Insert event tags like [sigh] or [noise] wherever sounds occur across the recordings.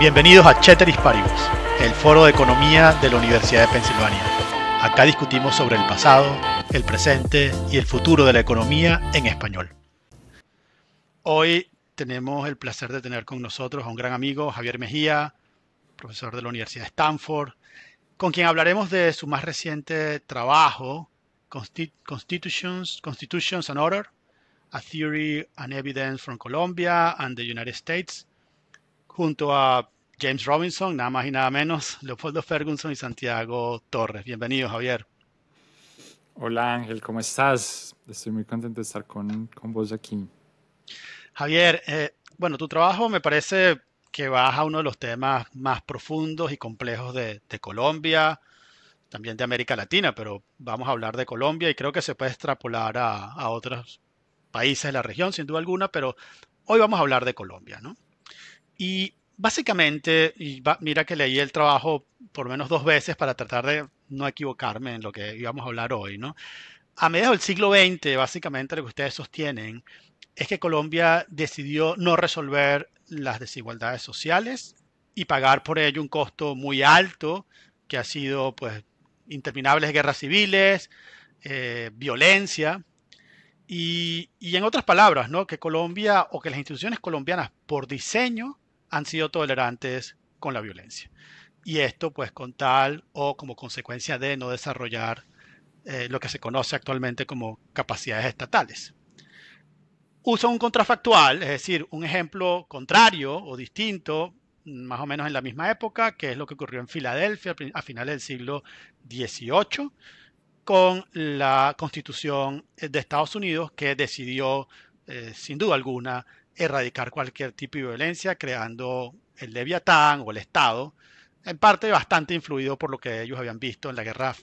Bienvenidos a Chetteris Paribus, el foro de economía de la Universidad de Pensilvania. Acá discutimos sobre el pasado, el presente y el futuro de la economía en español. Hoy tenemos el placer de tener con nosotros a un gran amigo, Javier Mejía, profesor de la Universidad de Stanford, con quien hablaremos de su más reciente trabajo, Constitutions, Constitutions and Order, A Theory and Evidence from Colombia and the United States, junto a James Robinson, nada más y nada menos, [laughs] Leopoldo Ferguson y Santiago Torres. Bienvenido, Javier. Hola Ángel, ¿cómo estás? Estoy muy contento de estar con, vos aquí. Javier, eh, bueno, tu trabajo me parece que vas a uno de los temas más profundos y complejos de, de, Colombia, también de América Latina, pero vamos a hablar de Colombia y creo que se puede extrapolar a, a otros países de la región, sin duda alguna, pero hoy vamos a hablar de Colombia, ¿no? Y básicamente, y mira que leí el trabajo por menos dos veces para tratar de no equivocarme en lo que íbamos a hablar hoy, ¿no? A mediados del siglo XX, básicamente lo que ustedes sostienen es que Colombia decidió no resolver las desigualdades sociales y pagar por ello un costo muy alto que ha sido pues interminables guerras civiles, eh, violencia y, y, en otras palabras, ¿no? que Colombia o que las instituciones colombianas por diseño han sido tolerantes con la violencia. Y esto pues con tal o como consecuencia de no desarrollar eh, lo que se conoce actualmente como capacidades estatales. Usa un contrafactual, es decir, un ejemplo contrario o distinto, más o menos en la misma época, que es lo que ocurrió en Filadelfia a finales del siglo XVIII, con la constitución de Estados Unidos que decidió, eh, sin duda alguna, erradicar cualquier tipo de violencia, creando el Leviatán o el Estado, en parte bastante influido por lo que ellos habían visto en la guerra,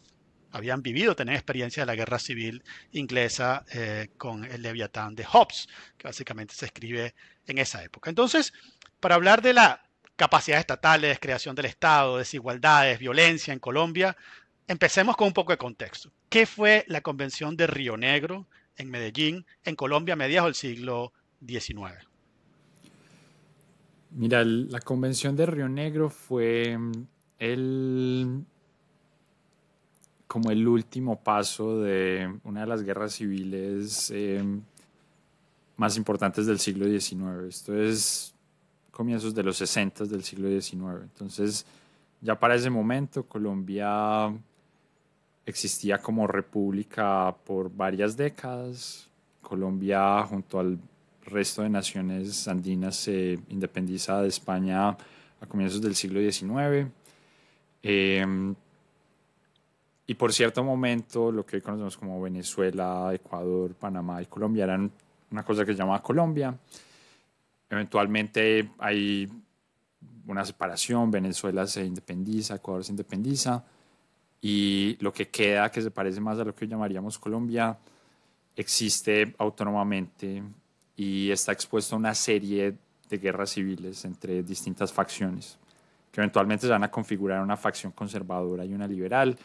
habían vivido, tenían experiencia de la guerra civil inglesa eh, con el Leviatán de Hobbes, que básicamente se escribe en esa época. Entonces, para hablar de la capacidades estatales, creación del Estado, desigualdades, violencia en Colombia, empecemos con un poco de contexto. ¿Qué fue la Convención de Río Negro en Medellín, en Colombia, a mediados del siglo XIX? Mira, la convención de Río Negro fue mm, el como el último paso de una de las guerras civiles em, más importantes del siglo XIX. Esto es comienzos de los 60 del siglo XIX. Entonces, ya para ese momento Colombia existía como república por varias décadas. Colombia junto al resto de naciones andinas se independiza de España a comienzos del siglo XIX. Em, y por cierto momento, lo que hoy conocemos como Venezuela, Ecuador, Panamá y Colombia eran una cosa que se llamaba Colombia. Eventualmente hay una separación, Venezuela se independiza, Ecuador se independiza, y lo que queda, que se parece más a lo que llamaríamos Colombia, existe autónomamente y está expuesto a una serie de guerras civiles entre distintas facciones, que eventualmente se van a configurar una facción conservadora y una liberal.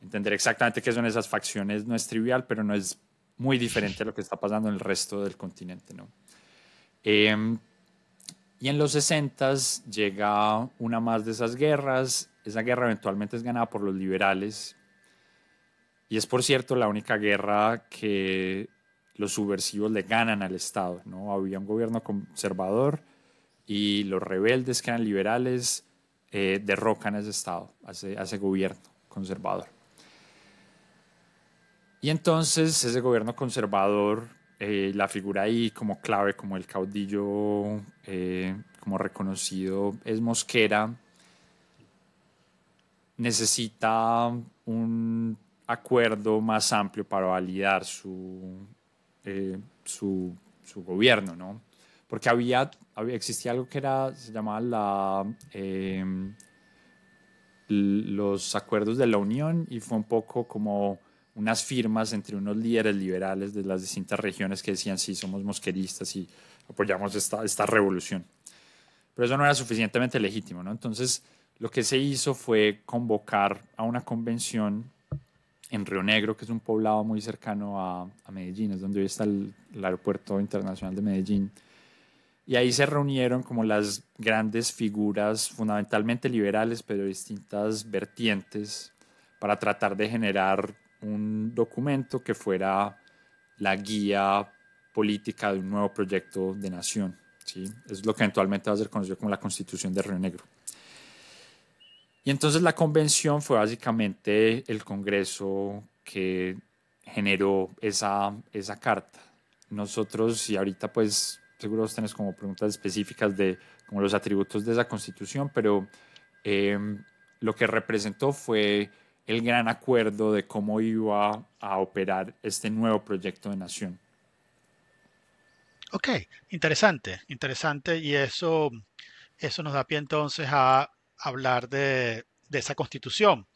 Entender exactamente qué son esas facciones no es trivial, pero no es muy diferente a lo que está pasando en el resto del continente. Em, y en los 60 llega una más de esas guerras. Esa guerra eventualmente es ganada por los liberales. Y es, por cierto, la única guerra que los subversivos le ganan al Estado. ¿no? Había un gobierno conservador y los rebeldes que eran liberales eh, derrocan a ese Estado, a ese, gobierno conservador. Y entonces ese gobierno conservador, eh, la figura ahí como clave, como el caudillo, eh, como reconocido, es Mosquera, necesita un acuerdo más amplio para validar su, eh, su, gobierno, ¿no? Porque había, existía algo que era, se llamaba em, los acuerdos de la Unión y fue un poco como unas firmas entre unos líderes liberales de las distintas regiones que decían, sí, somos mosqueristas y apoyamos esta, esta revolución. Pero eso no era suficientemente legítimo, ¿no? Entonces, lo que se hizo fue convocar a una convención en Río Negro, que es un poblado muy cercano a, Medellín, es donde hoy está el, Aeropuerto Internacional de Medellín. Y ahí se reunieron como las grandes figuras, fundamentalmente liberales, pero distintas vertientes, para tratar de generar un documento que fuera la guía política de un nuevo proyecto de nación. ¿sí? Es lo que eventualmente va a ser conocido como la Constitución de Río Negro. Y entonces la convención fue básicamente el Congreso que generó esa, esa carta. Nosotros, y ahorita pues seguro vos tenés como preguntas específicas de como los atributos de esa constitución, pero em, lo que representó fue el gran acuerdo de cómo iba a operar este nuevo proyecto de nación. Ok, interesante, interesante. Y eso, eso nos da pie entonces a hablar de, esa constitución.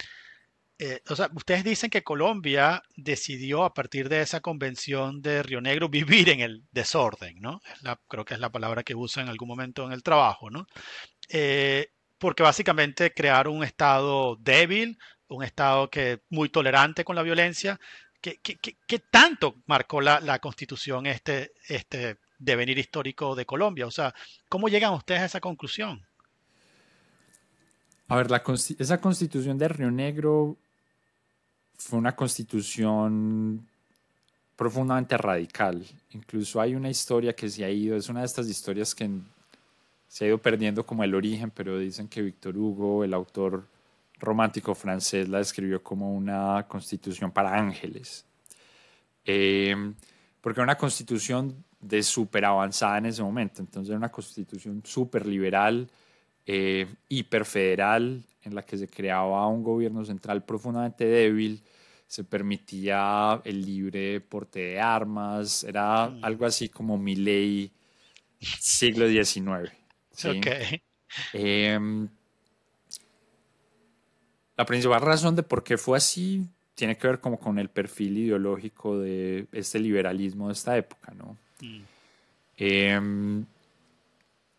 Eh, o sea, ustedes dicen que Colombia decidió a partir de esa convención de Río Negro vivir en el desorden, ¿no? creo que es la palabra que usa en algún momento en el trabajo, ¿no? Eh, porque básicamente crearon un Estado débil, un Estado que muy tolerante con la violencia. ¿Qué, tanto marcó la, la, constitución este, este devenir histórico de Colombia? O sea, ¿cómo llegan ustedes a esa conclusión? A ver, esa constitución de Río Negro fue una constitución profundamente radical. Incluso hay una historia que se ha ido, es una de estas historias que se ha ido perdiendo como el origen, pero dicen que Víctor Hugo, el autor romántico francés, la describió como una constitución para ángeles. Em, porque era una constitución de súper avanzada en ese momento, entonces era una constitución súper liberal eh, hiperfederal en la que se creaba un gobierno central profundamente débil, se permitía el libre porte de armas, era algo así como mi ley siglo XIX. Em, la principal razón de por qué fue así tiene que ver como con el perfil ideológico de este liberalismo de esta época, ¿no? Mm. Em,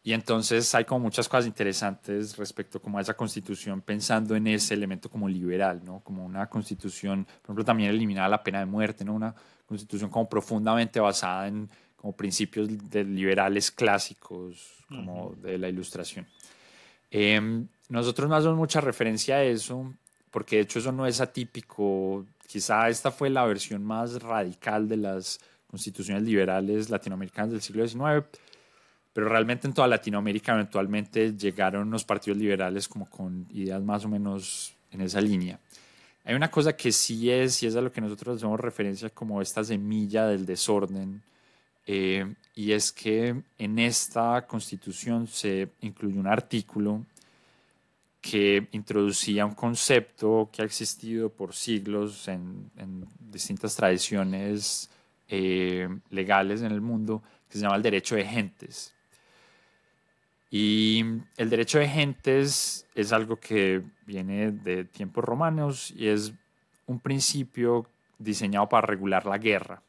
y entonces hay como muchas cosas interesantes respecto como a esa constitución pensando en ese elemento como liberal, ¿no? Como una constitución, por ejemplo, también eliminada la pena de muerte, ¿no? Una constitución como profundamente basada en como principios liberales clásicos, como de la ilustración. Em, nosotros no hacemos mucha referencia a eso, porque de hecho eso no es atípico. Quizá esta fue la versión más radical de las constituciones liberales latinoamericanas del siglo XIX, pero realmente en toda Latinoamérica eventualmente llegaron los partidos liberales como con ideas más o menos en esa línea. Hay una cosa que sí es, y es a lo que nosotros hacemos referencia como esta semilla del desorden, eh, y es que en esta constitución se incluye un artículo que introducía un concepto que ha existido por siglos en, distintas tradiciones eh, legales en el mundo, que se llama el derecho de gentes. Y el derecho de gentes es algo que viene de tiempos romanos y es un principio diseñado para regular la guerra.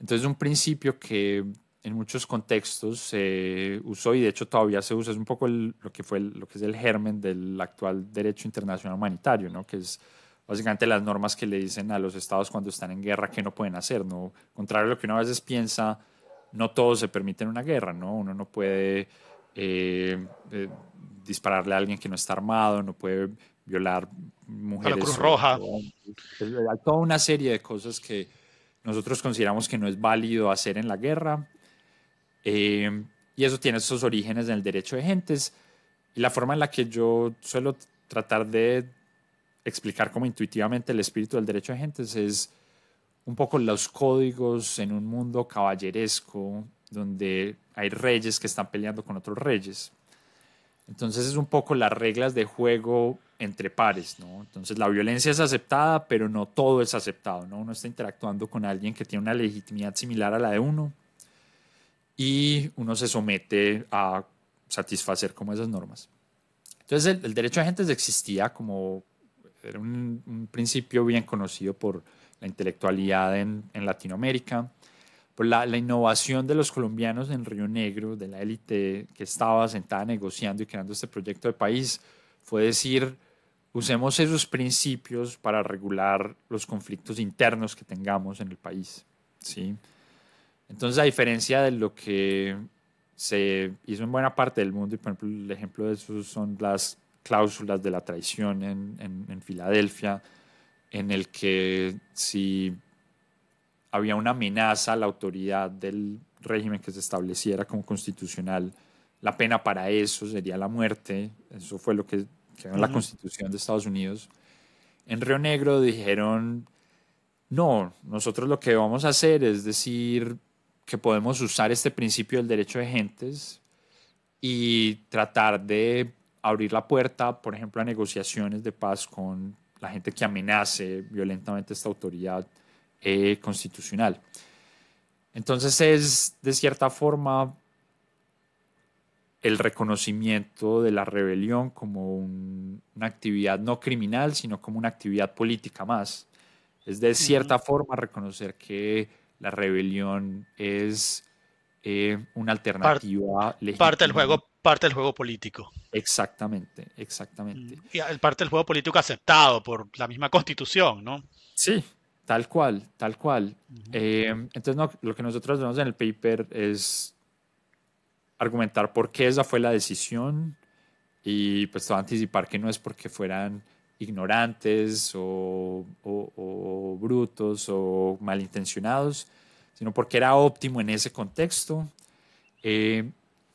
Entonces, un principio que en muchos contextos se usó y de hecho todavía se usa, es un poco lo, que fue lo que es el germen del actual derecho internacional humanitario, ¿no? que es básicamente las normas que le dicen a los estados cuando están en guerra que no pueden hacer. ¿no? Contrario a lo que uno a veces piensa, no todos se permiten una guerra, ¿no? Uno no puede eh, eh, dispararle a alguien que no está armado, no puede violar mujeres. A la Cruz Roja. toda una serie de cosas que nosotros consideramos que no es válido hacer en la guerra. Eh, y eso tiene sus orígenes en el derecho de gentes. Y la forma en la que yo suelo tratar de explicar como intuitivamente el espíritu del derecho de gentes es un poco los códigos en un mundo caballeresco donde hay reyes que están peleando con otros reyes. Entonces es un poco las reglas de juego entre pares, ¿no? Entonces la violencia es aceptada, pero no todo es aceptado, ¿no? Uno está interactuando con alguien que tiene una legitimidad similar a la de uno y uno se somete a satisfacer como esas normas. Entonces el, derecho de agentes existía como era un, principio bien conocido por la intelectualidad en, en Latinoamérica, por la, la, innovación de los colombianos en Río Negro, de la élite que estaba sentada negociando y creando este proyecto de país, fue decir, usemos esos principios para regular los conflictos internos que tengamos en el país. ¿sí? Entonces, a diferencia de lo que se hizo en buena parte del mundo, y por ejemplo, el ejemplo de eso son las cláusulas de la traición en, en Filadelfia, en el que si había una amenaza a la autoridad del régimen que se estableciera como constitucional, la pena para eso sería la muerte. Eso fue lo que quedó en la Constitución de Estados Unidos. En Río Negro dijeron, no, nosotros lo que vamos a hacer es decir que podemos usar este principio del derecho de gentes y tratar de abrir la puerta, por ejemplo, a negociaciones de paz con la gente que amenace violentamente esta autoridad eh, constitucional. Entonces es, de cierta forma, el reconocimiento de la rebelión como una actividad no criminal, sino como una actividad política más. Es de cierta forma reconocer que la rebelión es eh, una alternativa Parte del juego parte del juego político. Exactamente, exactamente. Mm. Y parte del juego político aceptado por la misma constitución, ¿no? Sí, tal cual, tal cual. Eh, entonces, lo que nosotros vemos en el paper es argumentar por qué esa fue la decisión y pues anticipar que no es porque fueran ignorantes o, brutos o malintencionados, sino porque era óptimo en ese contexto. Eh,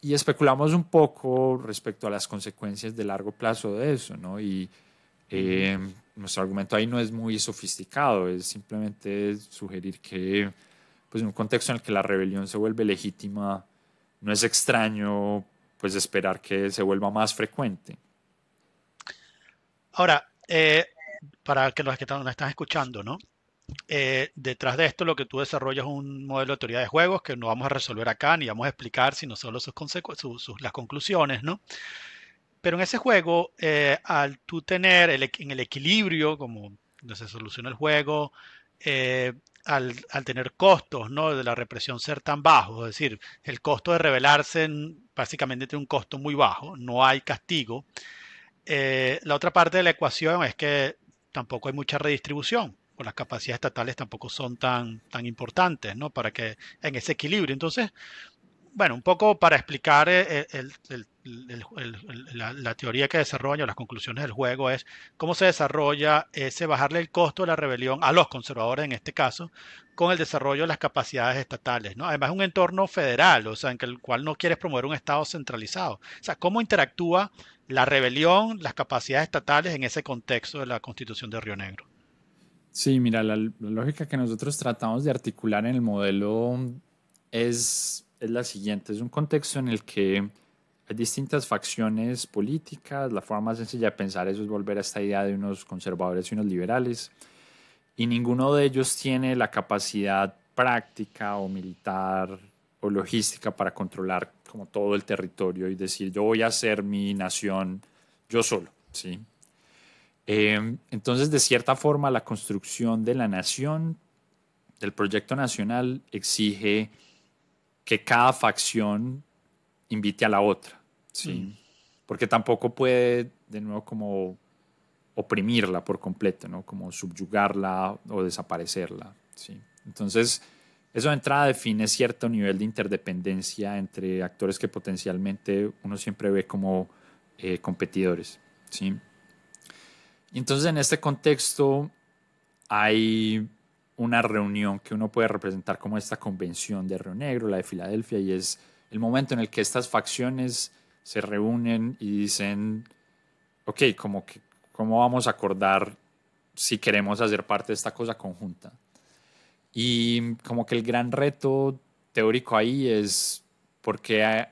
y especulamos un poco respecto a las consecuencias de largo plazo de eso, ¿no? Y eh, nuestro argumento ahí no es muy sofisticado, es simplemente sugerir que, pues, en un contexto en el que la rebelión se vuelve legítima, no es extraño, pues, esperar que se vuelva más frecuente. Ahora, eh, para que los que nos están escuchando, ¿no? Eh, detrás de esto lo que tú desarrollas es un modelo de teoría de juegos que no vamos a resolver acá ni vamos a explicar, sino solo sus, sus, las conclusiones, ¿no? Pero en ese juego, eh, al tú tener en el equilibrio, como se soluciona el juego, eh, al, tener costos ¿no? de la represión ser tan bajo, es decir, el costo de rebelarse básicamente tiene un costo muy bajo, no hay castigo. la otra parte de la ecuación es que tampoco hay mucha redistribución o las capacidades estatales tampoco son tan, tan importantes, ¿no? Para que en ese equilibrio. Entonces, bueno, un poco para explicar eh, eh, la, teoría que desarrolla, o las conclusiones del juego, es cómo se desarrolla ese bajarle el costo de la rebelión a los conservadores en este caso, con el desarrollo de las capacidades estatales. ¿no? Además, un entorno federal, o sea, en el cual no quieres promover un Estado centralizado. O sea, cómo interactúa la rebelión, las capacidades estatales en ese contexto de la constitución de Río Negro. Sí, mira, la, lógica que nosotros tratamos de articular en el modelo es, es la siguiente. Es un contexto en el que hay distintas facciones políticas. La forma más sencilla de pensar eso es volver a esta idea de unos conservadores y unos liberales. Y ninguno de ellos tiene la capacidad práctica o militar o logística para controlar como todo el territorio y decir yo voy a hacer mi nación yo solo, ¿sí? Em, entonces, de cierta forma, la construcción de la nación, del proyecto nacional, exige que cada facción invite a la otra, ¿sí? Mm. Porque tampoco puede, de nuevo, como oprimirla por completo, ¿no? Como subyugarla o desaparecerla, ¿sí? Entonces, eso de entrada define cierto nivel de interdependencia entre actores que potencialmente uno siempre ve como eh, competidores, ¿sí? entonces en este contexto hay una reunión que uno puede representar como esta convención de Río Negro, la de Filadelfia, y es el momento en el que estas facciones se reúnen y dicen, ok, como ¿cómo vamos a acordar si queremos hacer parte de esta cosa conjunta? Y como que el gran reto teórico ahí es por qué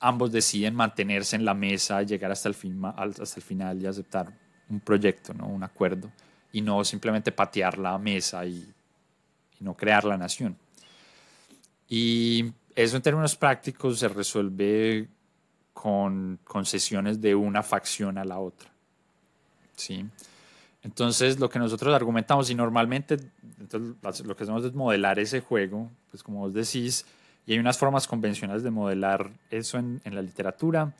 ambos deciden mantenerse en la mesa, llegar hasta el final y aceptar un proyecto, ¿no? un acuerdo, y no simplemente patear la mesa y, no crear la nación. Y eso en términos prácticos se resuelve con concesiones de una facción a la otra. ¿sí? Entonces, lo que nosotros argumentamos, y normalmente lo que hacemos es modelar ese juego, pues como vos decís, y hay unas formas convencionales de modelar eso en, en la literatura.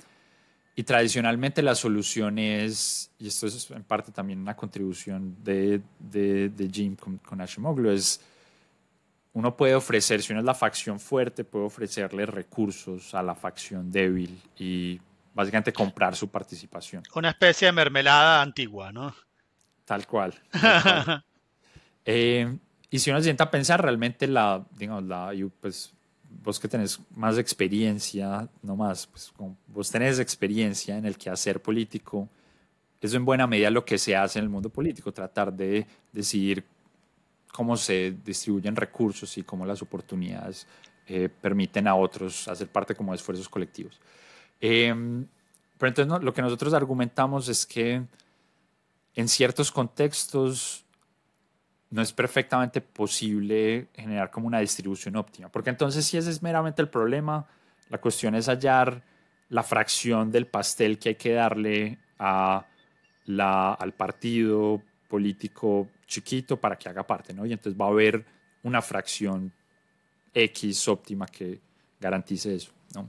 Y tradicionalmente la solución es, y esto es en parte también una contribución de, de, Jim con, con Ashimoglu, es uno puede ofrecer, si uno es la facción fuerte, puede ofrecerle recursos a la facción débil y básicamente comprar su participación. Una especie de mermelada antigua, ¿no? Tal cual. [laughs] Eh, y si uno se sienta a pensar, realmente la, digamos, la, pues, vos que tenés más experiencia, no más, pues, vos tenés experiencia en el que hacer político, es en buena medida lo que se hace en el mundo político, tratar de decidir cómo se distribuyen recursos y cómo las oportunidades eh, permiten a otros hacer parte como esfuerzos colectivos. Em, pero entonces lo que nosotros argumentamos es que en ciertos contextos no es perfectamente posible generar como una distribución óptima. Porque entonces si ese es meramente el problema, la cuestión es hallar la fracción del pastel que hay que darle a la, al partido político chiquito para que haga parte, ¿no? Y entonces va a haber una fracción X óptima que garantice eso, ¿no?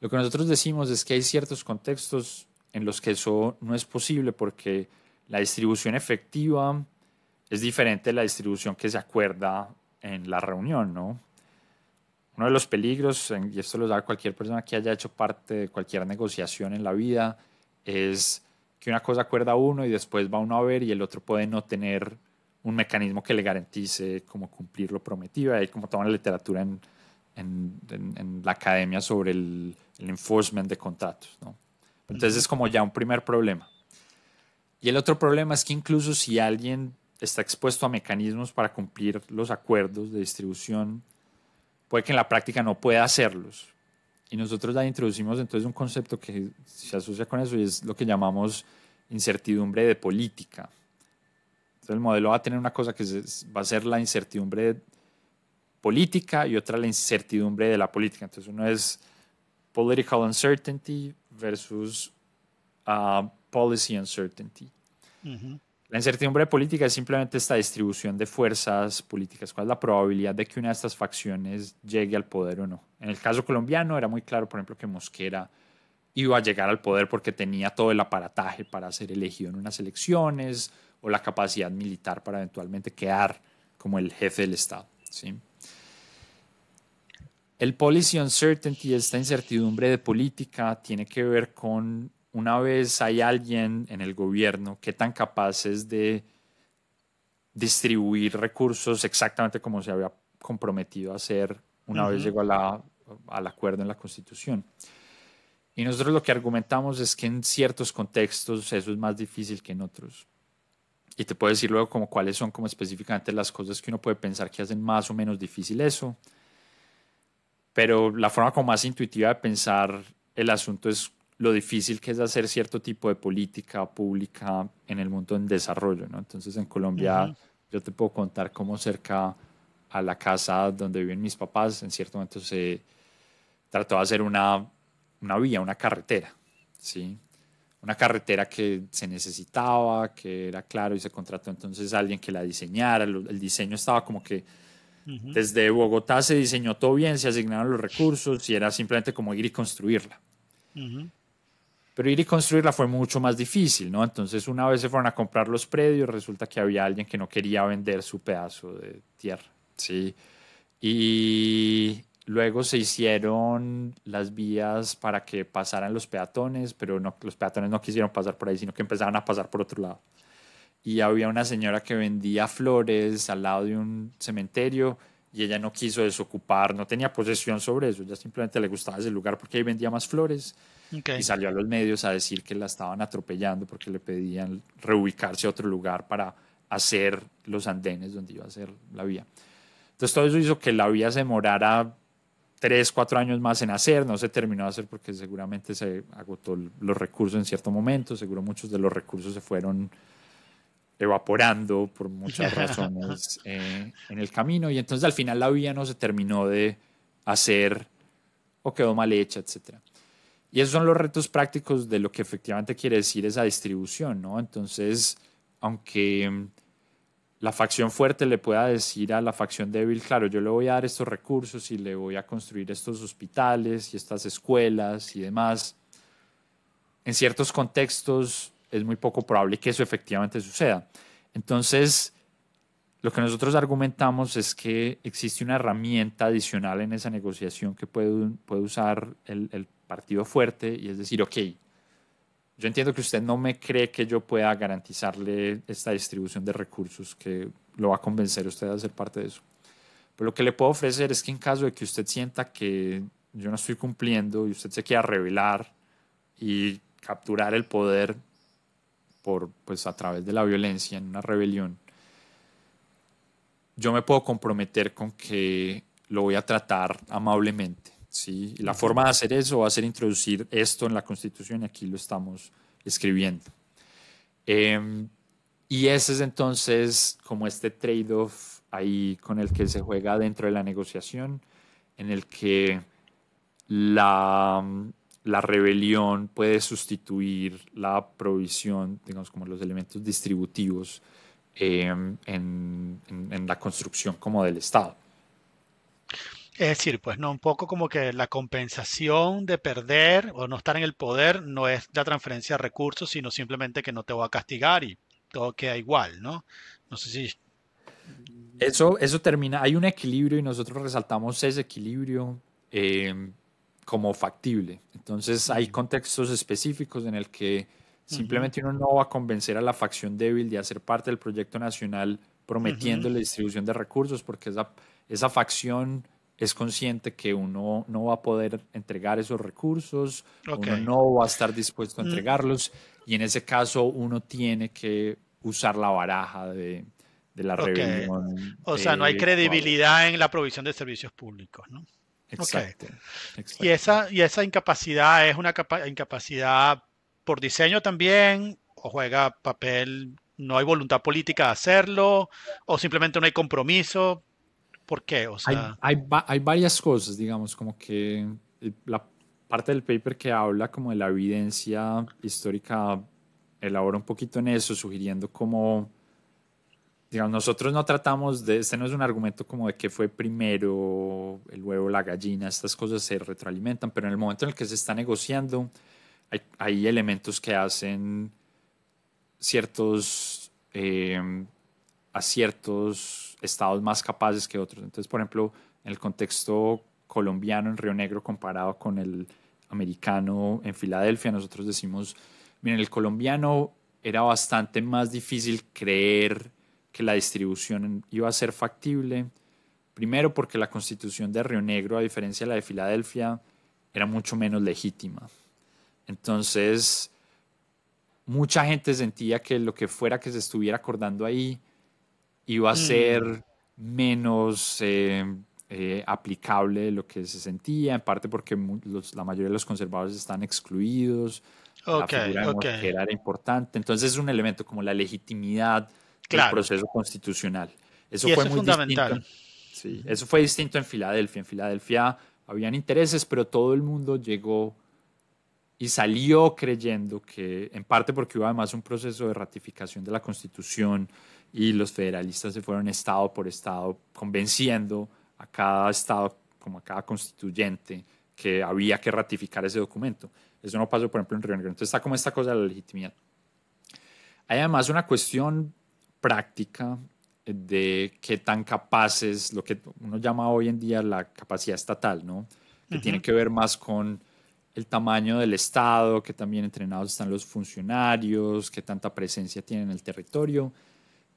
Lo que nosotros decimos es que hay ciertos contextos en los que eso no es posible porque la distribución efectiva es diferente la distribución que se acuerda en la reunión, Uno de los peligros, y esto lo sabe cualquier persona que haya hecho parte de cualquier negociación en la vida, es que una cosa acuerda uno y después va uno a ver y el otro puede no tener un mecanismo que le garantice como cumplir lo prometido. Hay como toda la literatura en, la academia sobre el, enforcement de contratos. Entonces es como ya un primer problema. Y el otro problema es que incluso si alguien está expuesto a mecanismos para cumplir los acuerdos de distribución, puede que en la práctica no pueda hacerlos. Y nosotros ya introducimos entonces un concepto que se asocia con eso y es lo que llamamos incertidumbre de política. Entonces el modelo va a tener una cosa que va a ser la incertidumbre política y otra la incertidumbre de la política. Entonces uno es political uncertainty versus ah, policy uncertainty. La incertidumbre política es simplemente esta distribución de fuerzas políticas. ¿Cuál es la probabilidad de que una de estas facciones llegue al poder o no? En el caso colombiano era muy claro, por ejemplo, que Mosquera iba a llegar al poder porque tenía todo el aparataje para ser elegido en unas elecciones o la capacidad militar para eventualmente quedar como el jefe del Estado. ¿sí? El policy uncertainty, esta incertidumbre de política, tiene que ver con una vez hay alguien en el gobierno, que tan capaz es de distribuir recursos exactamente como se había comprometido a hacer una vez llegó al acuerdo en la Constitución. Y nosotros lo que argumentamos es que en ciertos contextos eso es más difícil que en otros. Y te puedo decir luego como cuáles son como específicamente las cosas que uno puede pensar que hacen más o menos difícil eso. Pero la forma como más intuitiva de pensar el asunto es lo difícil que es hacer cierto tipo de política pública en el mundo en desarrollo. ¿no? Entonces en Colombia yo te puedo contar cómo cerca a la casa donde viven mis papás en cierto momento se trató de hacer una, una vía, una carretera. ¿sí? Una carretera que se necesitaba, que era claro y se contrató entonces a alguien que la diseñara. El diseño estaba como que... Desde Bogotá se diseñó todo bien, se asignaron los recursos y era simplemente como ir y construirla. Uh pero ir y construirla fue mucho más difícil, ¿no? Entonces una vez se fueron a comprar los predios, resulta que había alguien que no quería vender su pedazo de tierra, ¿sí? Y luego se hicieron las vías para que pasaran los peatones, pero los peatones no quisieron pasar por ahí, sino que empezaron a pasar por otro lado. Y había una señora que vendía flores al lado de un cementerio y ella no quiso desocupar, no tenía posesión sobre eso, ella simplemente le gustaba ese lugar porque ahí vendía más flores y salió a los medios a decir que la estaban atropellando porque le pedían reubicarse a otro lugar para hacer los andenes donde iba a ser la vía. Entonces todo eso hizo que la vía se demorara tres, cuatro años más en hacer, no se terminó de hacer porque seguramente se agotó los recursos en cierto momento, seguro muchos de los recursos se fueron evaporando por muchas [laughs] razones eh, en el camino y entonces al final la vía no se terminó de hacer o quedó mal hecha, etcétera. Y esos son los retos prácticos de lo que efectivamente quiere decir esa distribución, ¿no? Entonces, aunque mm, la facción fuerte le pueda decir a la facción débil, claro, yo le voy a dar estos recursos y le voy a construir estos hospitales y estas escuelas y demás, en ciertos contextos es muy poco probable que eso efectivamente suceda. Entonces, lo que nosotros argumentamos es que existe una herramienta adicional en esa negociación que puede, usar el, el partido fuerte y es decir, ok, yo entiendo que usted no me cree que yo pueda garantizarle esta distribución de recursos que lo va a convencer a usted a hacer parte de eso. Pero lo que le puedo ofrecer es que en caso de que usted sienta que yo no estoy cumpliendo y usted se quiera rebelar y capturar el poder por, pues, a través de la violencia en una rebelión, yo me puedo comprometer con que lo voy a tratar amablemente la forma de hacer eso va a ser introducir esto en la Constitución y aquí lo estamos escribiendo. Em, y ese es entonces como este trade-off ahí con el que se juega dentro de la negociación, en el que la, rebelión puede sustituir la provisión, digamos, como los elementos distributivos em, en la construcción como del Estado. Es decir, pues no, un poco como que la compensación de perder o no estar en el poder no es la transferencia de recursos, sino simplemente que no te voy a castigar y todo queda igual, ¿no? No sé si... Eso, eso termina, hay un equilibrio y nosotros resaltamos ese equilibrio em, como factible. Entonces hay contextos específicos en el que simplemente uno no va a convencer a la facción débil de hacer parte del proyecto nacional prometiendo la distribución de recursos porque esa, esa facción es consciente que uno no va a poder entregar esos recursos, uno no va a estar dispuesto a mm. entregarlos y en ese caso uno tiene que usar la baraja de, la okay. O sea, no hay credibilidad en la provisión de servicios públicos, ¿no? Exacto. Y, esa, y esa incapacidad es una incapacidad por diseño también o juega papel, no hay voluntad política de hacerlo o simplemente no hay compromiso ¿Por qué? O sea... hay, varias cosas, digamos, como que eh, la parte del paper que habla como de la evidencia histórica elabora un poquito en eso, sugiriendo como, digamos, nosotros no tratamos de, este no es un argumento como de que fue primero el huevo, la gallina, estas cosas se retroalimentan, pero en el momento en el que se está negociando, hay, elementos que hacen ciertos... Eh, ciertos estados más capaces que otros. Entonces, por ejemplo, en el contexto colombiano en Río Negro comparado con el americano en Filadelfia, nosotros decimos, miren, el colombiano era bastante más difícil creer que la distribución iba a ser factible. Primero porque la constitución de Río Negro, a diferencia de la de Filadelfia, era mucho menos legítima. Entonces, mucha gente sentía que lo que fuera que se estuviera acordando ahí iba a ser mm. menos eh, eh aplicable lo que se sentía, en parte porque la mayoría de los conservadores están excluidos, la figura de era importante, entonces es un elemento como la legitimidad del proceso constitucional. Eso fue muy fundamental. Sí, eso fue distinto en Filadelfia. En Filadelfia habían intereses, pero todo el mundo llegó y salió creyendo que, en parte porque hubo además un proceso de ratificación de la Constitución, y los federalistas se fueron estado por estado convenciendo a cada estado, como a cada constituyente, que había que ratificar ese documento. Eso no pasó, por ejemplo, en Río Negro. Entonces está como esta cosa de la legitimidad. Hay además una cuestión práctica de qué tan capaces, lo que uno llama hoy en día la capacidad estatal, ¿no? Que tiene que ver más con el tamaño del Estado, que también entrenados están los funcionarios, qué tanta presencia tienen en el territorio.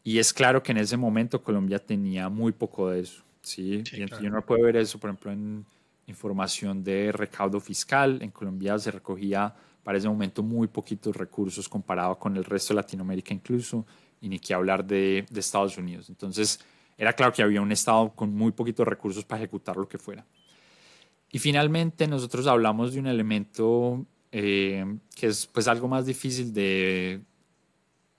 Y es claro que en ese momento Colombia tenía muy poco de eso. ¿sí? y uno puede ver eso, por ejemplo, en información de recaudo fiscal. En Colombia se recogía para ese momento muy poquitos recursos comparado con el resto de Latinoamérica incluso, y ni que hablar de, de Estados Unidos. Entonces, era claro que había un Estado con muy poquitos recursos para ejecutar lo que fuera. Y finalmente nosotros hablamos de un elemento eh, que es pues algo más difícil de,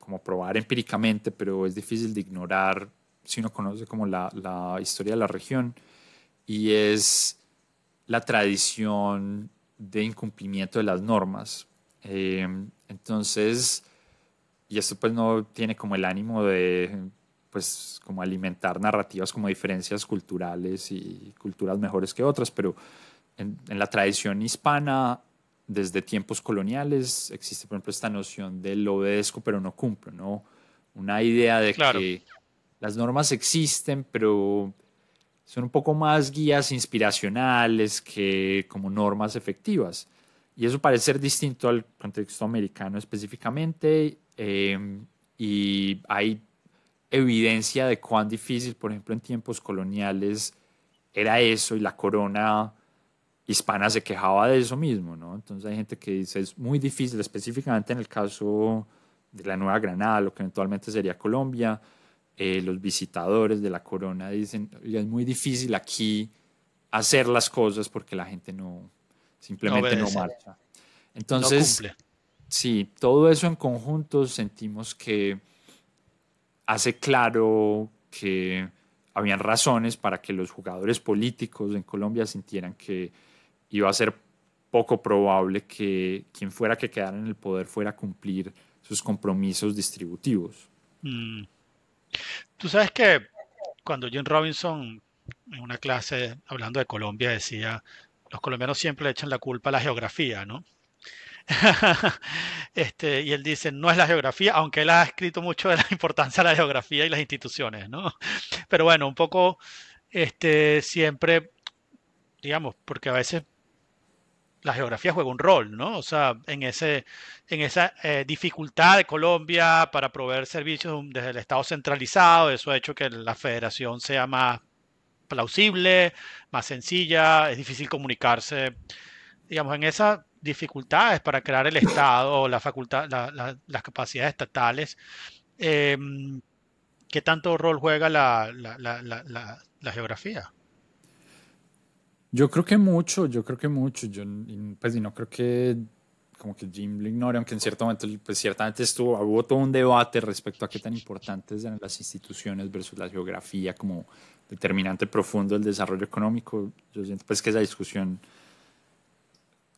como probar empíricamente, pero es difícil de ignorar si uno conoce como la, la historia de la región, y es la tradición de incumplimiento de las normas. Eh, entonces, y esto pues no tiene como el ánimo de pues como alimentar narrativas como diferencias culturales y culturas mejores que otras, pero en la tradición hispana desde tiempos coloniales existe, por ejemplo, esta noción del obedezco pero no cumplo, ¿no? Una idea de que las normas existen, pero son un poco más guías inspiracionales que como normas efectivas. Y eso parece ser distinto al contexto americano específicamente. Em, y hay evidencia de cuán difícil, por ejemplo, en tiempos coloniales era eso y la corona hispana se quejaba de eso mismo, ¿no? Entonces hay gente que dice es muy difícil, específicamente en el caso de la Nueva Granada, lo que eventualmente sería Colombia, eh, los visitadores de la corona dicen, es muy difícil aquí hacer las cosas porque la gente no, simplemente no, marcha. Entonces, sí, todo eso en conjunto sentimos que hace claro que habían razones para que los jugadores políticos en Colombia sintieran que iba a ser poco probable que quien fuera que quedara en el poder fuera a cumplir sus compromisos distributivos. Mm. Tú sabes que cuando Jim Robinson en una clase hablando de Colombia decía, los colombianos siempre le echan la culpa a la geografía, ¿no? [laughs] este, y él dice, no es la geografía, aunque él ha escrito mucho de la [laughs] importancia de la geografía y las instituciones, ¿no? Pero bueno, un poco este, siempre, digamos, porque a veces la geografía juega un rol, ¿no? O sea, en, ese, en esa eh, dificultad de Colombia para proveer servicios desde el Estado centralizado, eso ha hecho que la federación sea más plausible, más sencilla, es difícil comunicarse, digamos, en esas dificultades para crear el Estado, la facultad, las capacidades estatales. Em, ¿Qué tanto rol juega la geografía? Yo creo que mucho, yo creo que mucho. Yo, pues, y no creo que como que Jim lo ignore, aunque en cierto momento, pues ciertamente estuvo, hubo todo un debate respecto a qué tan importantes eran las instituciones versus la geografía como determinante profundo del desarrollo económico. Yo siento pues que esa discusión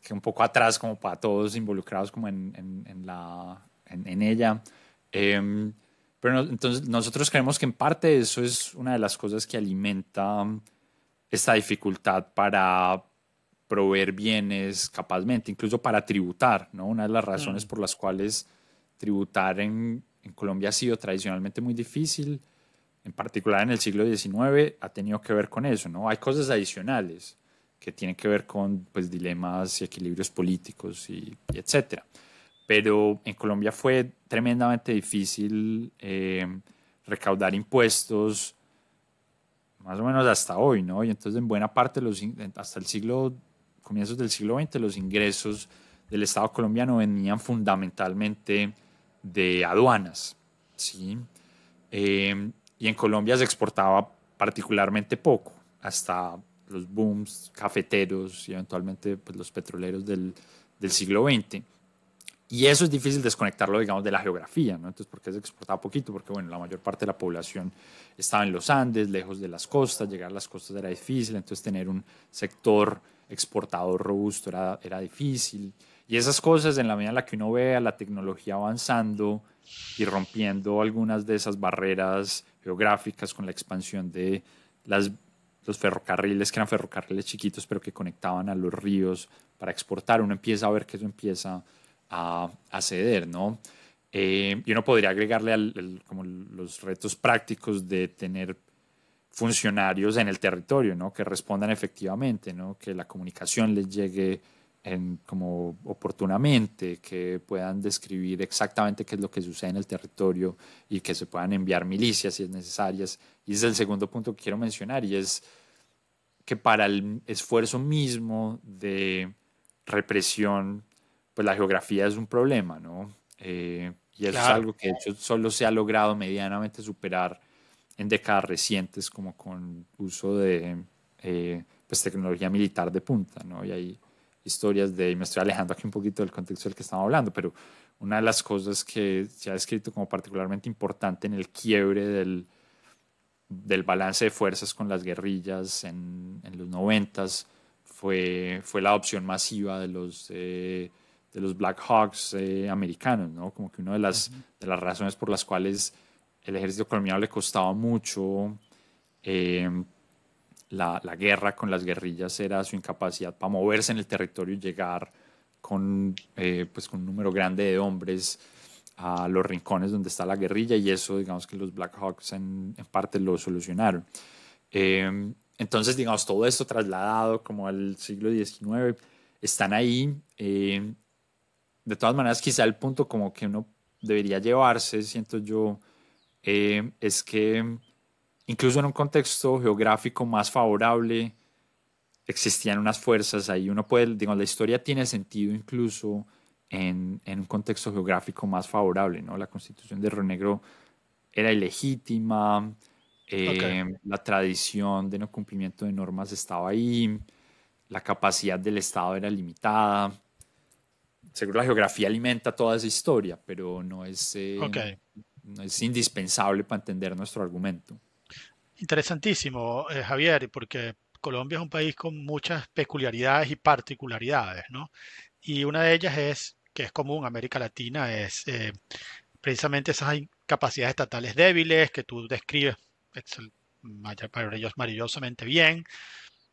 que un poco atrás como para todos involucrados como en, en, la, en, ella. Em, pero entonces nosotros creemos que en parte eso es una de las cosas que alimenta esta dificultad para proveer bienes capazmente, incluso para tributar, ¿no? Una de las razones por las cuales tributar en, Colombia ha sido tradicionalmente muy difícil, en particular en el siglo XIX, ha tenido que ver con eso, ¿no? Hay cosas adicionales que tienen que ver con pues, dilemas y equilibrios políticos y, etcétera. Pero en Colombia fue tremendamente difícil eh, recaudar impuestos, más o menos hasta hoy, ¿no? Y entonces en buena parte, hasta el siglo, comienzos del siglo XX, los ingresos del Estado colombiano venían fundamentalmente de aduanas, ¿sí? Em, y en Colombia se exportaba particularmente poco, hasta los booms cafeteros y eventualmente pues, los petroleros del, del siglo XX. Y eso es difícil desconectarlo, digamos, de la geografía, ¿no? Entonces, porque se exportaba poquito, porque, bueno, la mayor parte de la población estaba en los Andes, lejos de las costas, llegar a las costas era difícil, entonces tener un sector exportador robusto era, era difícil. Y esas cosas, en la medida en la que uno vea la tecnología avanzando y rompiendo algunas de esas barreras geográficas con la expansión de las, los ferrocarriles, que eran ferrocarriles chiquitos, pero que conectaban a los ríos para exportar, uno empieza a ver que eso empieza a, ceder, ¿no? Eh, y uno podría agregarle al, como los retos prácticos de tener funcionarios en el territorio, ¿no? Que respondan efectivamente, ¿no? Que la comunicación les llegue en, como oportunamente, que puedan describir exactamente qué es lo que sucede en el territorio y que se puedan enviar milicias si es necesarias. Y es el segundo punto que quiero mencionar y es que para el esfuerzo mismo de represión pues la geografía es un problema, ¿no? Eh, y eso es algo que de hecho solo se ha logrado medianamente superar en décadas recientes, como con uso de eh, pues, tecnología militar de punta, ¿no? Y hay historias de, y me estoy alejando aquí un poquito del contexto del que estamos hablando, pero una de las cosas que se ha descrito como particularmente importante en el quiebre del, del balance de fuerzas con las guerrillas en, los noventas fue, fue la adopción masiva de los... Eh, de los Black Hawks eh, americanos, ¿no? Como que una de las, de las razones por las cuales el ejército colombiano le costaba mucho em, la, la, guerra con las guerrillas era su incapacidad para moverse en el territorio y llegar con, eh, pues con un número grande de hombres a los rincones donde está la guerrilla y eso digamos que los Black Hawks en, parte lo solucionaron. Em, entonces digamos todo esto trasladado como al siglo XIX están ahí em, de todas maneras, quizá el punto como que uno debería llevarse, siento yo, eh, es que incluso en un contexto geográfico más favorable, existían unas fuerzas ahí. Uno puede, digo, la historia tiene sentido incluso en, un contexto geográfico más favorable, ¿no? La constitución de Río era ilegítima, eh, la tradición de no cumplimiento de normas estaba ahí, la capacidad del Estado era limitada seguro la geografía alimenta toda esa historia, pero no es, eh, indispensable para entender nuestro argumento. Interesantísimo, eh, Javier, porque Colombia es un país con muchas peculiaridades y particularidades, ¿no? Y una de ellas es, que es común en América Latina, es eh, precisamente esas capacidades estatales débiles que tú describes para ellos maravillosamente bien,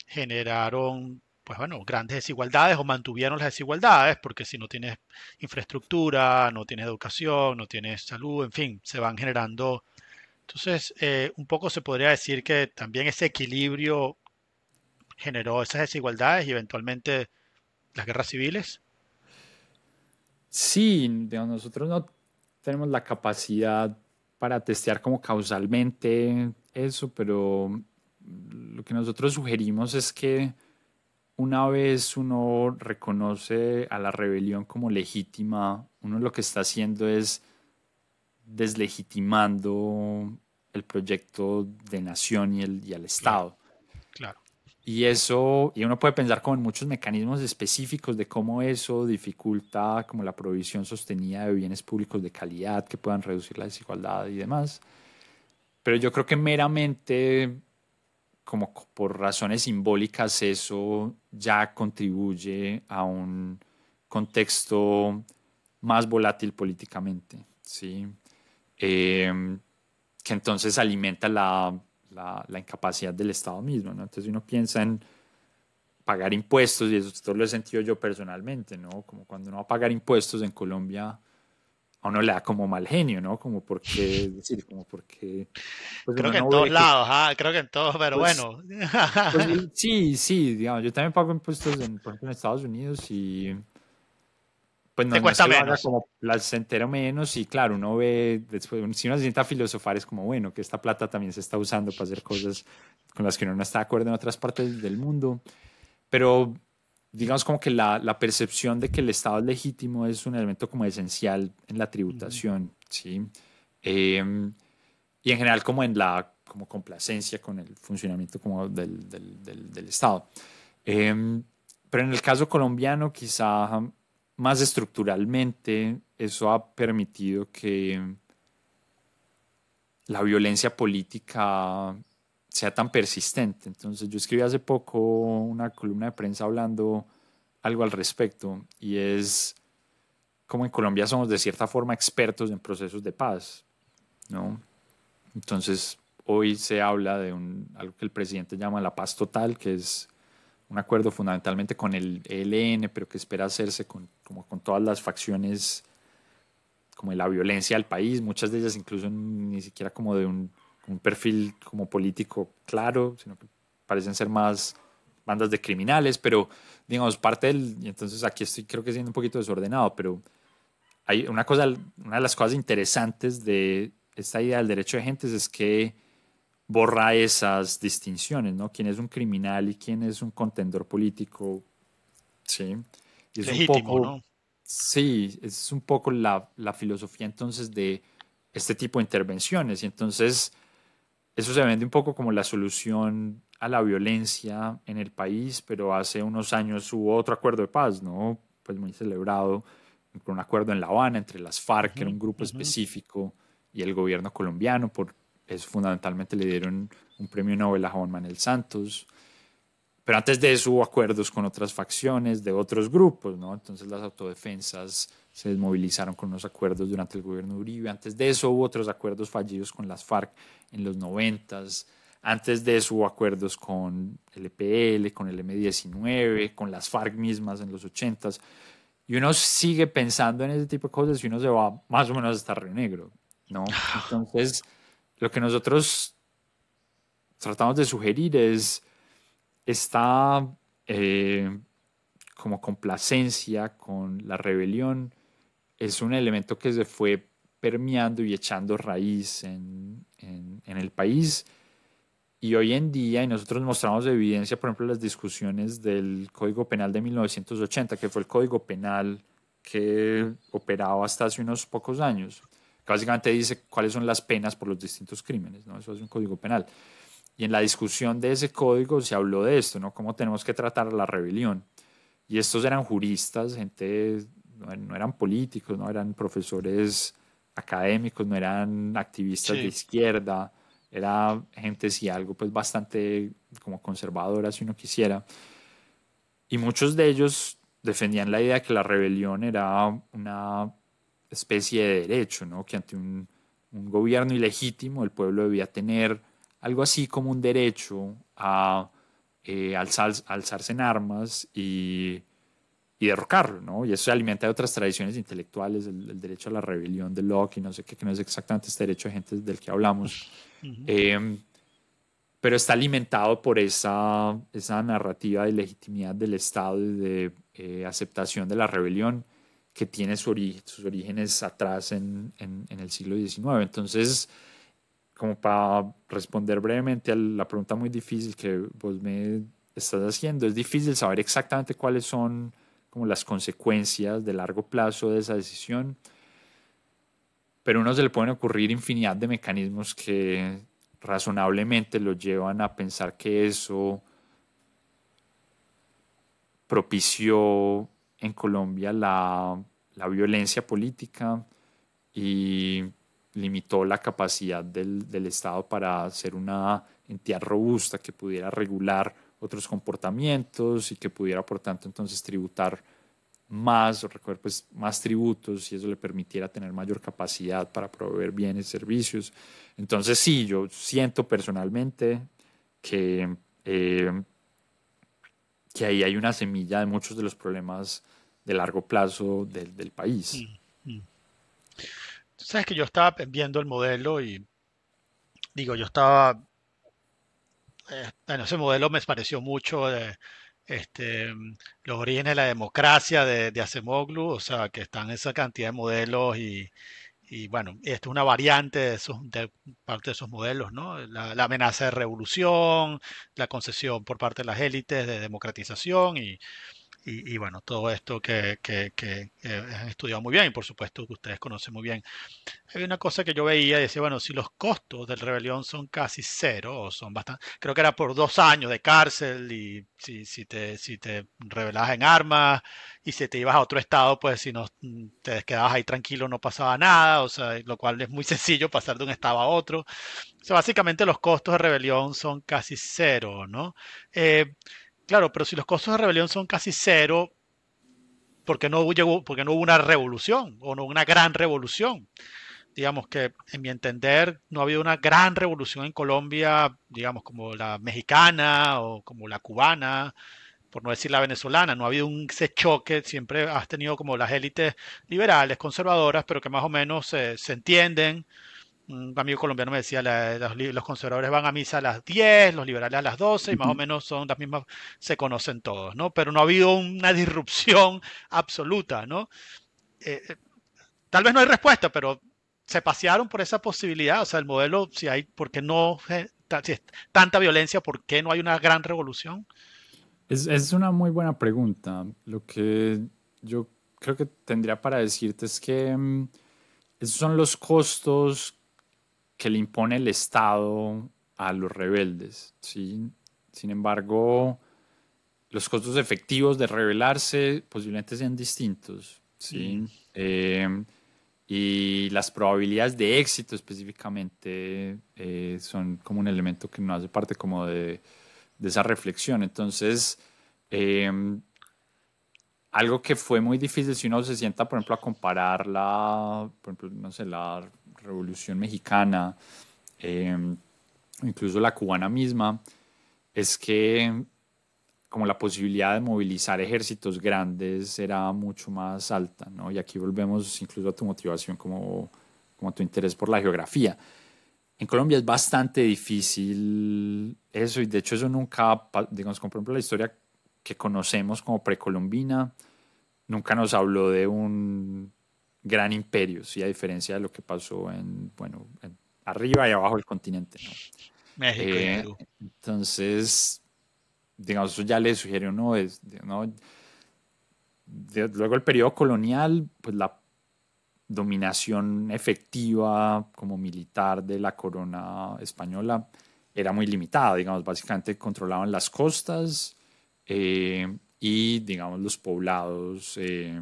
generaron pues bueno, grandes desigualdades o mantuvieron las desigualdades, porque si no tienes infraestructura, no tienes educación, no tienes salud, en fin, se van generando. Entonces, eh, un poco se podría decir que también ese equilibrio generó esas desigualdades y eventualmente las guerras civiles. Sí, nosotros no tenemos la capacidad para testear como causalmente eso, pero lo que nosotros sugerimos es que una vez uno reconoce a la rebelión como legítima, uno lo que está haciendo es deslegitimando el proyecto de nación y, el, y al Estado. Claro. Y eso, y uno puede pensar como en muchos mecanismos específicos de cómo eso dificulta como la provisión sostenida de bienes públicos de calidad que puedan reducir la desigualdad y demás. Pero yo creo que meramente como por razones simbólicas eso ya contribuye a un contexto más volátil políticamente, em, que entonces alimenta la, incapacidad del Estado mismo, Entonces uno piensa en pagar impuestos, y eso todo lo he sentido yo personalmente, Como cuando uno va a pagar impuestos en Colombia, a uno le da como mal genio, ¿no? Como porque, decir, como porque... Pues creo que en todos lados, creo que en todos, pero pues, bueno. Pues, [laughs] sí, sí, digamos, yo también pago impuestos, en, por ejemplo, Estados Unidos y... Pues no, Te cuesta menos. Las entero menos y claro, uno ve, después, si uno se sienta a filosofar es como, bueno, que esta plata también se está usando para hacer cosas con las que uno no está de acuerdo en otras partes del mundo, pero digamos como que la, percepción de que el Estado es legítimo es un elemento como esencial en la tributación, ¿sí? Em, y en general como en la como complacencia con el funcionamiento como del, Estado. Em, pero en el caso colombiano quizá más estructuralmente eso ha permitido que la violencia política sea tan persistente. Entonces yo escribí hace poco una columna de prensa hablando algo al respecto y es como en Colombia somos de cierta forma expertos en procesos de paz, ¿no? Entonces hoy se habla de un, algo que el presidente llama la paz total, que es un acuerdo fundamentalmente con el ELN, pero que espera hacerse con, como con todas las facciones, como la violencia del país, muchas de ellas incluso ni siquiera como de un un perfil como político claro, sino que parecen ser más bandas de criminales, pero digamos, parte del, y entonces aquí estoy creo que siendo un poquito desordenado, pero hay una cosa, una de las cosas interesantes de esta idea del derecho de gentes es que borra esas distinciones, ¿no? ¿Quién es un criminal y quién es un contendor político? Sí. es un poco, Sí, es un poco la, la filosofía entonces de este tipo de intervenciones. Y entonces eso se vende un poco como la solución a la violencia en el país, pero hace unos años hubo otro acuerdo de paz, ¿no? Pues muy celebrado, un acuerdo en La Habana entre las FARC, que era un grupo específico, y el gobierno colombiano, por eso fundamentalmente le dieron un premio Nobel a Juan Manuel Santos pero antes de eso hubo acuerdos con otras facciones de otros grupos, ¿no? Entonces las autodefensas se desmovilizaron con unos acuerdos durante el gobierno de Uribe. Antes de eso hubo otros acuerdos fallidos con las FARC en los 90. Antes de eso hubo acuerdos con el EPL, con el M19, con las FARC mismas en los 80. Y uno sigue pensando en ese tipo de cosas y uno se va más o menos hasta Río Negro, ¿no? [laughs] Entonces, lo que nosotros tratamos de sugerir es esta eh, como complacencia con la rebelión es un elemento que se fue permeando y echando raíz en, en, el país. Y hoy en día, y nosotros mostramos evidencia, por ejemplo, las discusiones del Código Penal de 1980, que fue el Código Penal que operaba hasta hace unos pocos años. Básicamente dice cuáles son las penas por los distintos crímenes, ¿no? Eso es un código penal. Y en la discusión de ese código se habló de esto, ¿no? Cómo tenemos que tratar la rebelión. Y estos eran juristas, gente, no eran políticos, no eran profesores académicos, no eran activistas de izquierda, era gente, si algo, pues bastante como conservadora, si uno quisiera. Y muchos de ellos defendían la idea que la rebelión era una especie de derecho, ¿no? Que ante un gobierno ilegítimo el pueblo debía tener algo así como un derecho a eh, alzarse en armas y, y, derrocarlo, ¿no? Y eso se alimenta de otras tradiciones intelectuales, el, derecho a la rebelión de Locke y no sé qué, que no es exactamente este derecho de gente del que hablamos. Em, pero está alimentado por esa, esa narrativa de legitimidad del Estado y de eh, aceptación de la rebelión que tiene sus orígenes atrás en, en, en, el siglo XIX. Entonces, como para responder brevemente a la pregunta muy difícil que vos me estás haciendo, es difícil saber exactamente cuáles son como las consecuencias de largo plazo de esa decisión, pero a uno se le pueden ocurrir infinidad de mecanismos que razonablemente lo llevan a pensar que eso propició en Colombia la, la violencia política y limitó la capacidad del, Estado para ser una entidad robusta que pudiera regular otros comportamientos y que pudiera, por tanto, entonces tributar más, pues, más tributos y eso le permitiera tener mayor capacidad para proveer bienes, y servicios. Entonces sí, yo siento personalmente que, eh, que ahí hay una semilla de muchos de los problemas de largo plazo del, país. Mm, mm sabes que yo estaba viendo el modelo y digo, yo estaba, eh, bueno, ese modelo me pareció mucho de eh, este, los orígenes de la democracia de, de Acemoglu, o sea, que están esa cantidad de modelos y, y bueno, esto es una variante de, esos, parte de esos modelos, ¿no? la, amenaza de revolución, la concesión por parte de las élites de democratización y y, bueno, todo esto que, que, eh, han estudiado muy bien y por supuesto que ustedes conocen muy bien. Hay una cosa que yo veía y decía, bueno, si los costos del rebelión son casi cero o son bastante, creo que era por dos años de cárcel y si, si te, si te rebelabas en armas y si te ibas a otro estado, pues si no mm, te quedabas ahí tranquilo no pasaba nada, o sea, lo cual es muy [laughs] sencillo pasar de un estado a otro. O sea, básicamente los costos de rebelión son casi cero, ¿no? Eh, Claro, pero si los costos de rebelión son casi cero, porque no, porque no hubo una revolución o no una gran revolución. Digamos que, en mi entender, no ha habido una gran revolución en Colombia, digamos, como la mexicana o como la cubana, por no decir la venezolana. No ha habido un, ese choque, siempre has tenido como las élites liberales, conservadoras, pero que más o menos eh, se entienden un amigo colombiano me decía, los, conservadores van a misa a las 10, los liberales a las 12, y más o menos son las mismas, se conocen todos, ¿no? Pero no ha habido una disrupción [laughs] absoluta, ¿no? Eh, eh, tal vez no hay respuesta, pero se pasearon por esa posibilidad, o sea, el modelo, si hay, ¿por qué no, eh, si es tanta violencia, ¿por qué no hay una gran revolución? Es, es una muy buena pregunta. Lo que yo creo que tendría para decirte es que mm, esos son los costos que le impone el Estado a los rebeldes. Sin embargo, los costos efectivos de rebelarse posiblemente sean distintos. Eh, y las probabilidades de éxito específicamente eh, son como un elemento que no hace parte como de, esa reflexión. Entonces, em, algo que fue muy difícil si uno se sienta, por ejemplo, a comparar la, por ejemplo, no sé, la Revolución Mexicana, em, incluso la cubana misma, es que como la posibilidad de movilizar ejércitos grandes era mucho más alta, ¿no? Y aquí volvemos incluso a tu motivación como, como a tu interés por la geografía. En Colombia es bastante difícil eso, y de hecho eso nunca, digamos, como por ejemplo la historia que conocemos como precolombina, nunca nos habló de un gran imperio, ¿sí? a diferencia de lo que pasó en, bueno, arriba y abajo del continente. México. Eh, entonces, digamos, eso ya le sugiero, es ¿no? luego el periodo colonial, pues la dominación efectiva como militar de la corona española era muy limitada, digamos, básicamente controlaban las costas eh, y, digamos, los poblados eh,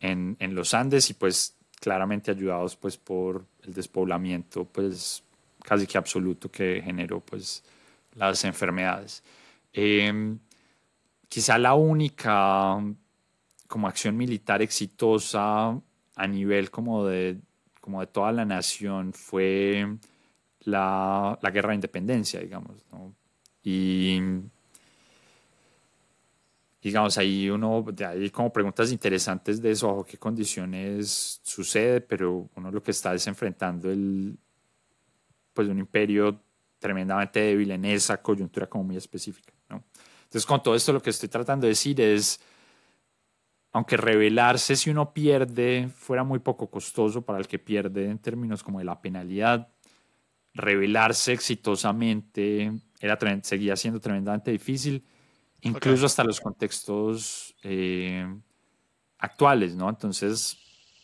en, los Andes y pues claramente ayudados pues por el despoblamiento pues casi que absoluto que generó pues las enfermedades. Em, quizá la única como acción militar exitosa a nivel como de, como de toda la nación fue la, guerra de independencia, digamos, Y digamos, ahí uno, hay como preguntas interesantes de eso, bajo qué condiciones sucede, pero uno lo que está es enfrentando el, pues un imperio tremendamente débil en esa coyuntura como muy específica, Entonces, con todo esto lo que estoy tratando de decir es, aunque revelarse si uno pierde fuera muy poco costoso para el que pierde en términos como de la penalidad, revelarse exitosamente era, seguía siendo tremendamente difícil incluso hasta los contextos eh, actuales, ¿no? Entonces,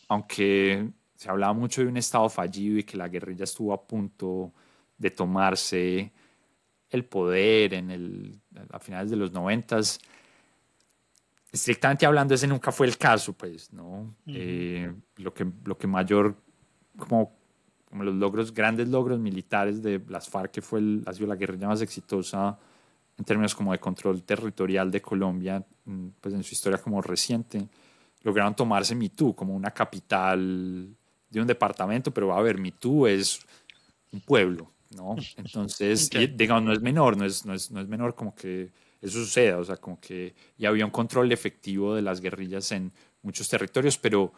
aunque se hablaba mucho de un Estado fallido y que la guerrilla estuvo a punto de tomarse el poder en el, a finales de los noventas, estrictamente hablando ese nunca fue el caso, pues, ¿no? Eh, lo, que, lo que mayor, como, los logros, grandes logros militares de las FARC, que fue ha sido la guerrilla más exitosa en términos como de control territorial de Colombia, mm, pues en su historia como reciente, lograron tomarse Mitú como una capital de un departamento, pero va a ver, Mitú es un pueblo, ¿no? [laughs] Entonces, digamos, no es menor, no es, no es, no es menor como que eso suceda, o sea, como que ya había un control efectivo de las guerrillas en muchos territorios, pero,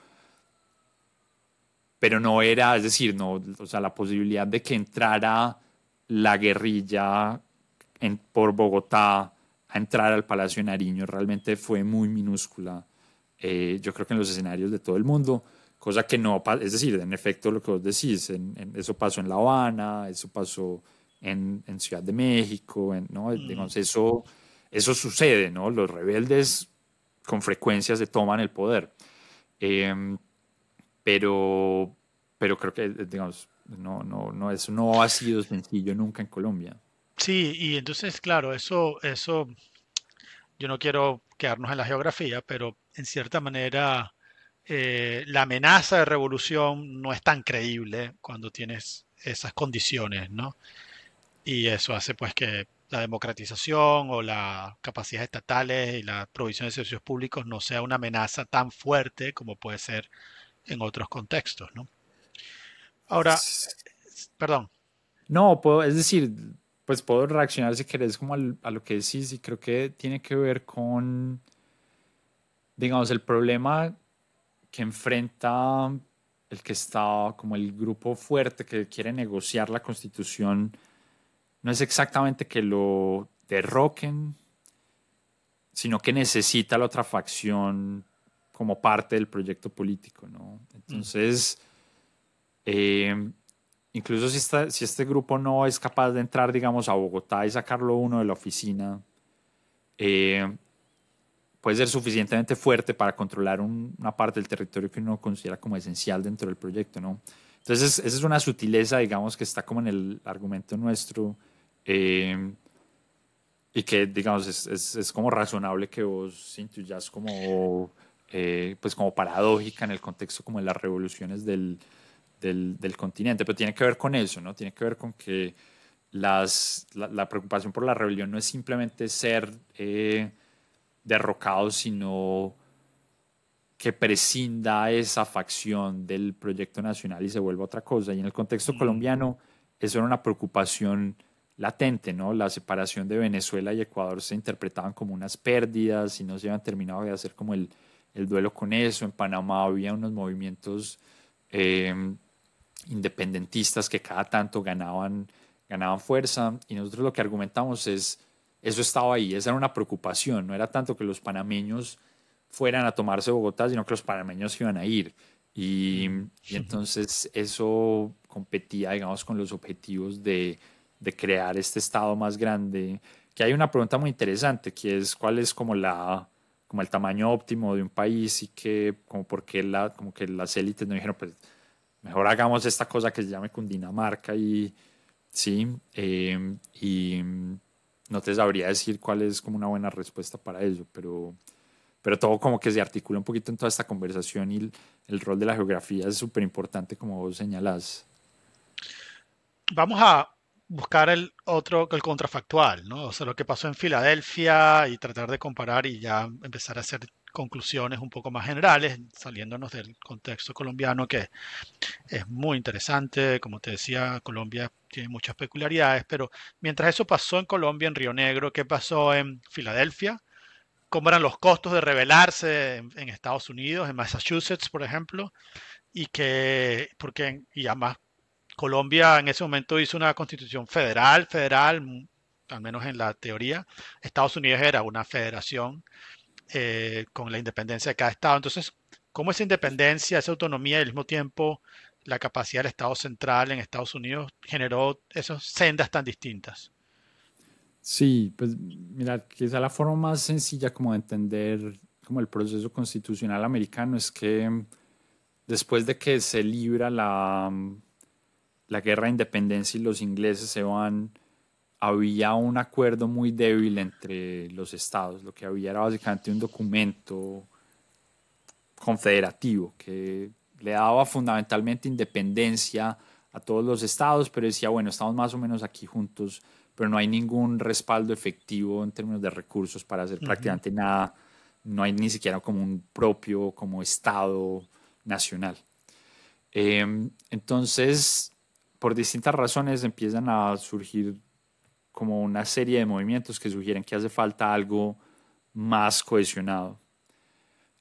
pero no era, es decir, no, o sea, la posibilidad de que entrara la guerrilla por Bogotá a entrar al Palacio de Nariño realmente fue muy minúscula, eh, yo creo que en los escenarios de todo el mundo, cosa que no es decir, en efecto lo que vos decís, en, eso pasó en La Habana, eso pasó en, Ciudad de México, ¿no? Mm. eso, eso sucede, ¿no? Los rebeldes con frecuencia se toman el poder. Em, pero, pero creo que, digamos, no, no, no, eso no ha sido sencillo nunca en Colombia. Sí, y entonces, claro, eso, eso, yo no quiero quedarnos en la geografía, pero en cierta manera eh, la amenaza de revolución no es tan creíble cuando tienes esas condiciones, ¿no? Y eso hace pues que la democratización o las capacidades estatales y la provisión de servicios públicos no sea una amenaza tan fuerte como puede ser en otros contextos, ¿no? Ahora, perdón. No, puedo, es decir, pues puedo reaccionar si querés como a lo que decís y creo que tiene que ver con, digamos, el problema que enfrenta el que está como el grupo fuerte que quiere negociar la constitución, no es exactamente que lo derroquen, sino que necesita la otra facción como parte del proyecto político, ¿no? Mm. Entonces, eh, incluso si, si este grupo no es capaz de entrar, digamos, a Bogotá y sacarlo uno de la oficina, eh, puede ser suficientemente fuerte para controlar una parte del territorio que uno considera como esencial dentro del proyecto, ¿no? Entonces, esa es una sutileza, digamos, que está como en el argumento nuestro eh, y que, digamos, es, como razonable que vos intuyas como, eh, pues como paradójica en el contexto como de las revoluciones del, del, continente, pero tiene que ver con eso, ¿no? Tiene que ver con que la, preocupación por la rebelión no es simplemente ser eh, derrocado, sino que prescinda esa facción del proyecto nacional y se vuelva otra cosa. Y en el contexto colombiano, eso era una preocupación latente, ¿no? La separación de Venezuela y Ecuador se interpretaban como unas pérdidas y no se habían terminado de hacer como el, duelo con eso. En Panamá había unos movimientos eh, independentistas que cada tanto ganaban, ganaban fuerza y nosotros lo que argumentamos es, eso estaba ahí, esa era una preocupación, no era tanto que los panameños fueran a tomarse Bogotá, sino que los panameños iban a ir. Y, entonces eso competía, digamos, con los objetivos de, crear este Estado más grande. Que hay una pregunta muy interesante, que es cuál es como la como el tamaño óptimo de un país y que como por la, como que las élites no dijeron, pues mejor hagamos esta cosa que se llame Cundinamarca y sí, em, y mm, no te sabría decir cuál es como una buena respuesta para eso, pero, pero todo como que se articula un poquito en toda esta conversación y el, rol de la geografía es súper importante como vos señalás. Vamos a buscar el otro, el contrafactual, ¿no? O sea, lo que pasó en Filadelfia y tratar de comparar y ya empezar a hacer conclusiones un poco más generales, saliéndonos del contexto colombiano, que es muy interesante. Como te decía, Colombia tiene muchas peculiaridades, pero mientras eso pasó en Colombia, en Río Negro, ¿qué pasó en Filadelfia? ¿Cómo eran los costos de rebelarse en, Estados Unidos, en Massachusetts, por ejemplo? Y que, porque, y además, Colombia en ese momento hizo una constitución federal, federal, al menos en la teoría. Estados Unidos era una federación eh, con la independencia de cada Estado. Entonces, ¿cómo esa independencia, esa autonomía y al mismo tiempo la capacidad del Estado central en Estados Unidos generó esas sendas tan distintas? Sí, pues mira, quizá la forma más sencilla como de entender como el proceso constitucional americano es que mm, después de que se libra la, mm, la guerra de independencia y los ingleses se van había un acuerdo muy débil entre los estados. Lo que había era básicamente un documento confederativo que le daba fundamentalmente independencia a todos los estados, pero decía, bueno, estamos más o menos aquí juntos, pero no hay ningún respaldo efectivo en términos de recursos para hacer prácticamente nada. No hay ni siquiera como un propio, como estado nacional. Em, entonces, por distintas razones empiezan a surgir como una serie de movimientos que sugieren que hace falta algo más cohesionado.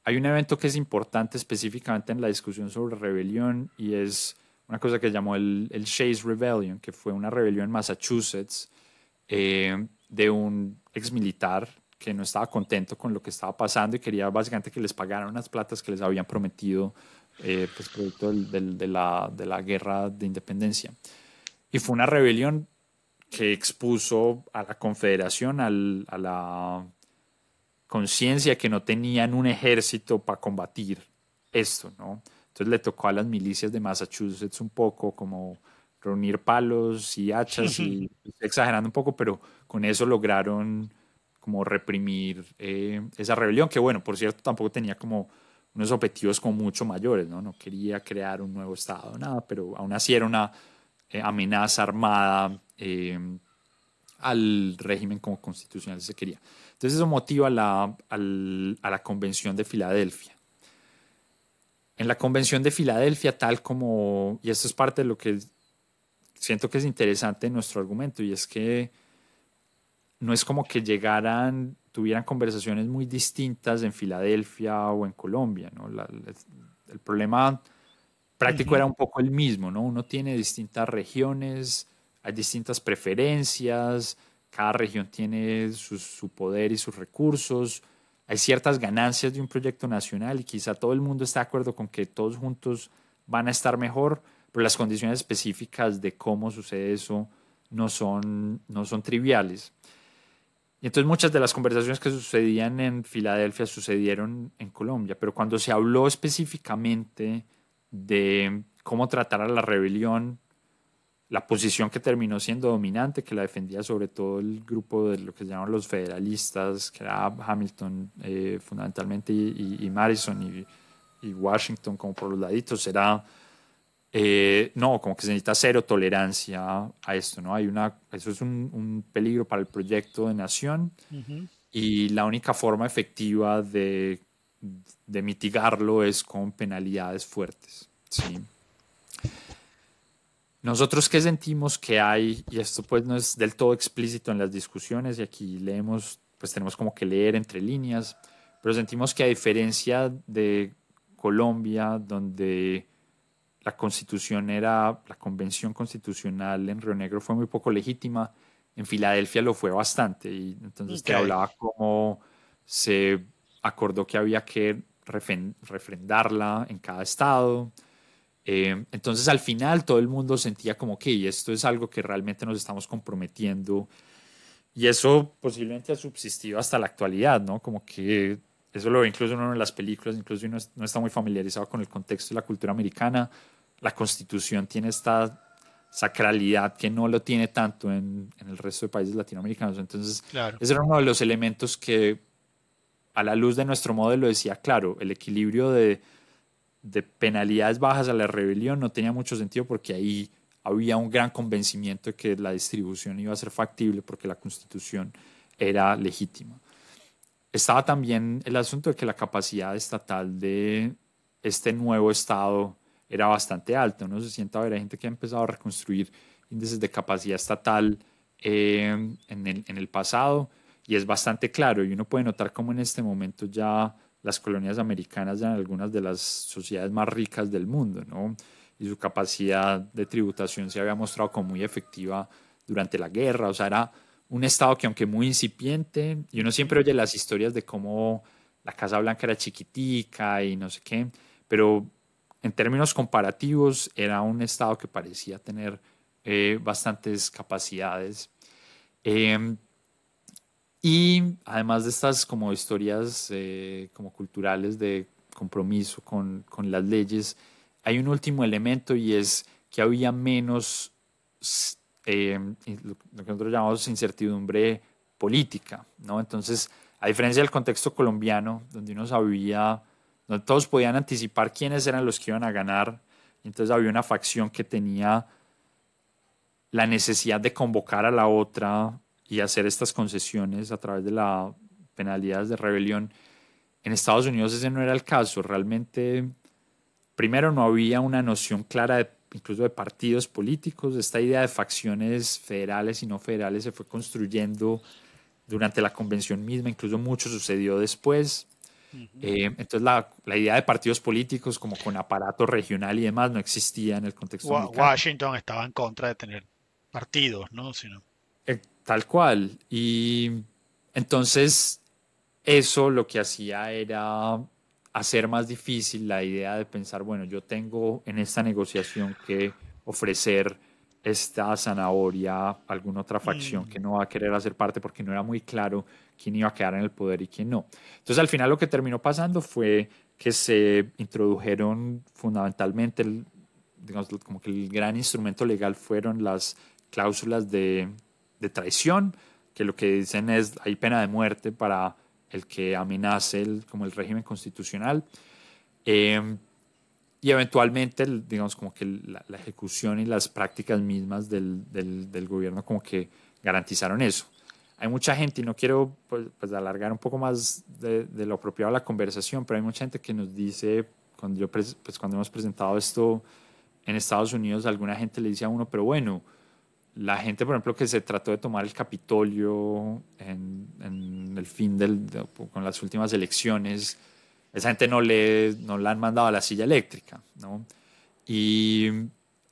Hay un evento que es importante específicamente en la discusión sobre rebelión y es una cosa que llamó el, el Rebellion, que fue una rebelión en Massachusetts eh, de un ex militar que no estaba contento con lo que estaba pasando y quería básicamente que les pagaran unas platas que les habían prometido, eh, pues producto de, la, de la guerra de independencia. Y fue una rebelión que expuso a la Confederación, a la conciencia que no tenían un ejército para combatir esto, ¿no? Entonces le tocó a las milicias de Massachusetts un poco como reunir palos y hachas y pues, exagerando un poco, pero con eso lograron como reprimir eh, esa rebelión, que bueno, por cierto, tampoco tenía como unos objetivos como mucho mayores, ¿no? No quería crear un nuevo Estado, nada, pero aún así era una eh, amenaza armada Em, al régimen como constitucional se quería. Entonces eso motiva la, a la Convención de Filadelfia. En la Convención de Filadelfia, tal como, y esto es parte de lo que siento que es interesante en nuestro argumento, y es que no es como que llegaran, tuvieran conversaciones muy distintas en Filadelfia o en Colombia, ¿no? el problema práctico era un poco el mismo, ¿no? Uno tiene distintas regiones, hay distintas preferencias, cada región tiene su, poder y sus recursos, hay ciertas ganancias de un proyecto nacional y quizá todo el mundo está de acuerdo con que todos juntos van a estar mejor, pero las condiciones específicas de cómo sucede eso no son, no son triviales. Y entonces muchas de las conversaciones que sucedían en Filadelfia sucedieron en Colombia, pero cuando se habló específicamente de cómo tratar a la rebelión la posición que terminó siendo dominante, que la defendía sobre todo el grupo de lo que se llaman los federalistas, que era Hamilton eh, fundamentalmente y, Madison y, Washington como por los laditos, era, eh, no, como que se necesita cero tolerancia a esto, ¿no? Hay una, eso es un, peligro para el proyecto de nación y la única forma efectiva de, de mitigarlo es con penalidades fuertes, ¿sí? Nosotros que sentimos que hay, y esto pues no es del todo explícito en las discusiones, y aquí leemos, pues tenemos como que leer entre líneas, pero sentimos que a diferencia de Colombia, donde la constitución era, la convención constitucional en Río Negro fue muy poco legítima, en Filadelfia lo fue bastante, y entonces te hablaba cómo se acordó que había que refrendarla en cada estado, eh, entonces al final todo el mundo sentía como que esto es algo que realmente nos estamos comprometiendo y eso posiblemente ha subsistido hasta la actualidad, ¿no? Como que eso lo ve incluso uno en las películas, incluso uno no está muy familiarizado con el contexto de la cultura americana. La constitución tiene esta sacralidad que no lo tiene tanto en, en el resto de países latinoamericanos. Entonces, claro. ese era uno de los elementos que a la luz de nuestro modelo decía, claro, el equilibrio de de penalidades bajas a la rebelión no tenía mucho sentido porque ahí había un gran convencimiento de que la distribución iba a ser factible porque la constitución era legítima. Estaba también el asunto de que la capacidad estatal de este nuevo Estado era bastante alta. Uno se sienta a ver, hay gente que ha empezado a reconstruir índices de capacidad estatal eh, en, el, en el pasado y es bastante claro y uno puede notar cómo en este momento ya las colonias americanas eran algunas de las sociedades más ricas del mundo, ¿no? Y su capacidad de tributación se había mostrado como muy efectiva durante la guerra, o sea, era un estado que aunque muy incipiente, y uno siempre oye las historias de cómo la Casa Blanca era chiquitica y no sé qué, pero en términos comparativos era un estado que parecía tener eh, bastantes capacidades. Em, y además de estas como historias eh, como culturales de compromiso con, las leyes, hay un último elemento y es que había menos eh, lo que nosotros llamamos incertidumbre política, ¿no? Entonces, a diferencia del contexto colombiano, donde uno sabía, donde todos podían anticipar quiénes eran los que iban a ganar, entonces había una facción que tenía la necesidad de convocar a la otra y hacer estas concesiones a través de las penalidades de rebelión. En Estados Unidos ese no era el caso. Realmente, primero no había una noción clara incluso de partidos políticos. Esta idea de facciones federales y no federales se fue construyendo durante la convención misma, incluso mucho sucedió después. Eh, entonces la, idea de partidos políticos como con aparato regional y demás no existía en el contexto. Washington estaba en contra de tener partidos, ¿no? ¿no? Tal cual. Y entonces eso lo que hacía era hacer más difícil la idea de pensar, bueno, yo tengo en esta negociación que ofrecer esta zanahoria a alguna otra facción mm. que no va a querer hacer parte porque no era muy claro quién iba a quedar en el poder y quién no. Entonces al final lo que terminó pasando fue que se introdujeron fundamentalmente, digamos, como que el gran instrumento legal fueron las cláusulas de de traición, que lo que dicen es hay pena de muerte para el que amenace el, como el régimen constitucional. Em, y eventualmente, digamos, como que la, ejecución y las prácticas mismas del, gobierno como que garantizaron eso. Hay mucha gente, y no quiero pues, pues alargar un poco más de, lo apropiado la conversación, pero hay mucha gente que nos dice, cuando, pues, cuando hemos presentado esto en Estados Unidos, alguna gente le dice a uno, pero bueno, la gente, por ejemplo, que se trató de tomar el Capitolio en, el fin del, con las últimas elecciones, esa gente no le, no la han mandado a la silla eléctrica, ¿no? Y,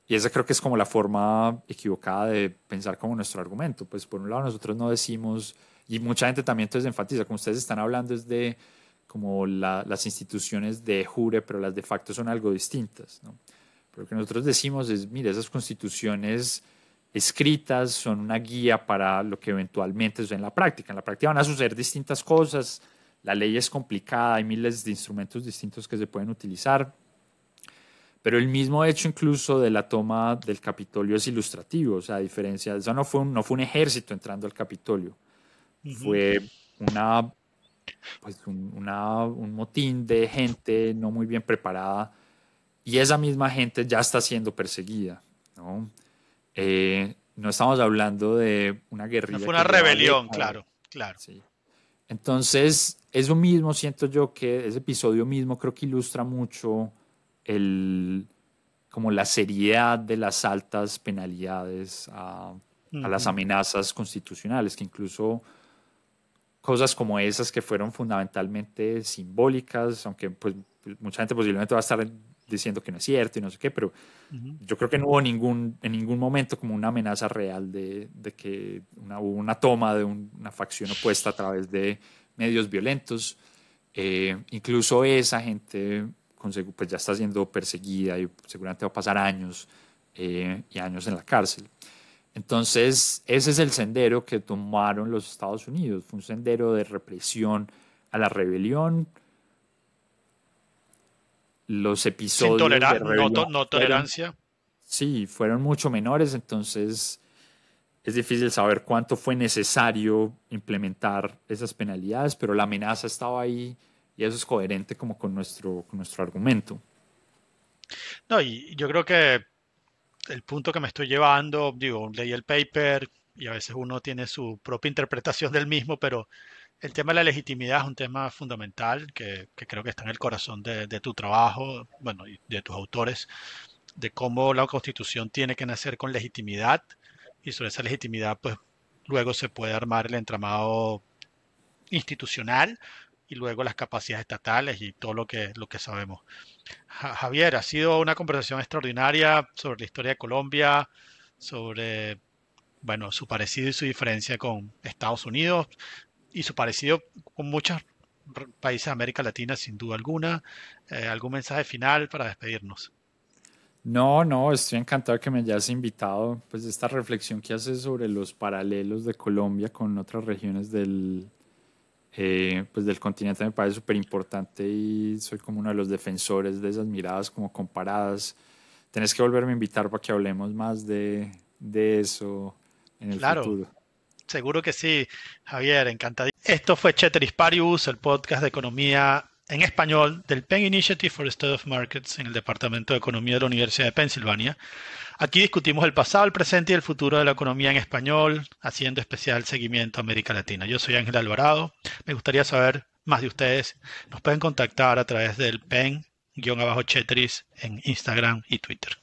esa creo que es como la forma equivocada de pensar como nuestro argumento. Pues por un lado nosotros no decimos, y mucha gente también entonces enfatiza, como ustedes están hablando, es de como las instituciones de jure, pero las de facto son algo distintas, ¿no? Pero lo que nosotros decimos es, mire, esas constituciones escritas, son una guía para lo que eventualmente es en la práctica. En la práctica van a suceder distintas cosas, la ley es complicada, hay miles de instrumentos distintos que se pueden utilizar, pero el mismo hecho incluso de la toma del Capitolio es ilustrativo, o sea, a diferencia, eso no fue un, no fue un ejército entrando al Capitolio, fue una, pues, un, un motín de gente no muy bien preparada y esa misma gente ya está siendo perseguida, ¿no? Eh, no estamos hablando de una guerrilla. No fue una rebelión, claro, claro. Entonces, eso mismo siento yo que ese episodio mismo creo que ilustra mucho el, como la seriedad de las altas penalidades a, a las amenazas constitucionales, que incluso cosas como esas que fueron fundamentalmente simbólicas, aunque pues, mucha gente posiblemente va a estar diciendo que no es cierto y no sé qué, pero yo creo que no hubo ningún, en ningún momento como una amenaza real de, de que una, hubo una toma de una facción opuesta a través de medios violentos. Eh, incluso esa gente pues ya está siendo perseguida y seguramente va a pasar años eh, y años en la cárcel. Entonces, ese es el sendero que tomaron los Estados Unidos. Fue un sendero de represión a la rebelión, los episodios. Sin no, tolerancia. sí, fueron mucho menores, entonces es difícil saber cuánto fue necesario implementar esas penalidades, pero la amenaza estaba ahí y eso es coherente como con nuestro, con nuestro argumento. No, y yo creo que el punto que me estoy llevando, digo, leí el paper y a veces uno tiene su propia interpretación del mismo, pero el tema de la legitimidad es un tema fundamental que, creo que está en el corazón de, de, tu trabajo, bueno, y de tus autores, de cómo la constitución tiene que nacer con legitimidad y sobre esa legitimidad, pues luego se puede armar el entramado institucional y luego las capacidades estatales y todo lo que, lo que sabemos. Javier, ha sido una conversación extraordinaria sobre la historia de Colombia, sobre bueno, su parecido y su diferencia con Estados Unidos, y su parecido con muchos países de América Latina, sin duda alguna. Eh, ¿Algún mensaje final para despedirnos? No, no, estoy encantado que me hayas invitado. Pues esta reflexión que haces sobre los paralelos de Colombia con otras regiones del, eh, pues del continente me parece súper importante y soy como uno de los defensores de esas miradas como comparadas. Tenés que volverme a invitar para que hablemos más de, eso en el claro. futuro. Seguro que sí, Javier, encantadísimo. Esto fue Cheteris Parius, el podcast de economía en español del Penn Initiative for the Study of Markets en el Departamento de Economía de la Universidad de Pensilvania. Aquí discutimos el pasado, el presente y el futuro de la economía en español, haciendo especial seguimiento a América Latina. Yo soy Ángel Alvarado. Me gustaría saber más de ustedes. Nos pueden contactar a través del PEN-Chetris en Instagram y Twitter.